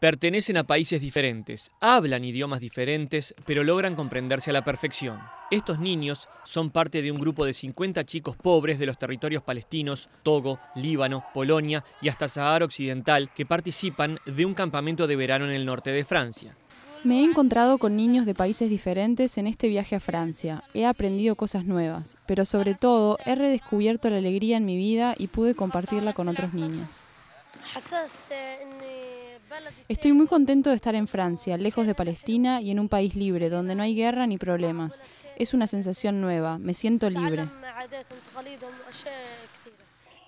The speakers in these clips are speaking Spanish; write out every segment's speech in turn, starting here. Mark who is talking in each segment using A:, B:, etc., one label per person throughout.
A: Pertenecen a países diferentes, hablan idiomas diferentes, pero logran comprenderse a la perfección. Estos niños son parte de un grupo de 50 chicos pobres de los territorios palestinos, Togo, Líbano, Polonia y hasta Sahara Occidental que participan de un campamento de verano en el norte de Francia.
B: Me he encontrado con niños de países diferentes en este viaje a Francia. He aprendido cosas nuevas, pero sobre todo he redescubierto la alegría en mi vida y pude compartirla con otros niños. Estoy muy contento de estar en Francia, lejos de Palestina y en un país libre, donde no hay guerra ni problemas. Es una sensación nueva, me siento libre.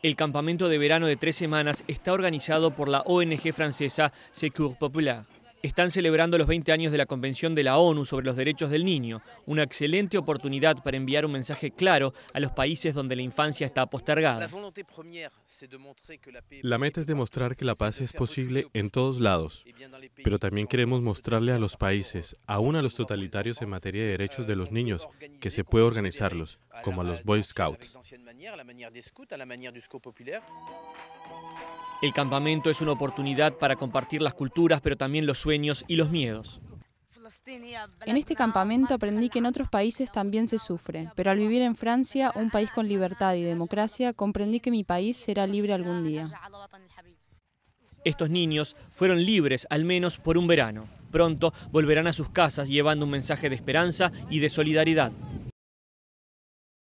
A: El campamento de verano de tres semanas está organizado por la ONG francesa Secours Populaire están celebrando los 20 años de la Convención de la ONU sobre los Derechos del Niño, una excelente oportunidad para enviar un mensaje claro a los países donde la infancia está postergada. La meta es demostrar que la paz es posible en todos lados, pero también queremos mostrarle a los países, aún a los totalitarios en materia de derechos de los niños, que se puede organizarlos, como a los Boy Scouts. El campamento es una oportunidad para compartir las culturas, pero también los sueños y los miedos.
B: En este campamento aprendí que en otros países también se sufre, pero al vivir en Francia, un país con libertad y democracia, comprendí que mi país será libre algún día.
A: Estos niños fueron libres al menos por un verano. Pronto volverán a sus casas llevando un mensaje de esperanza y de solidaridad.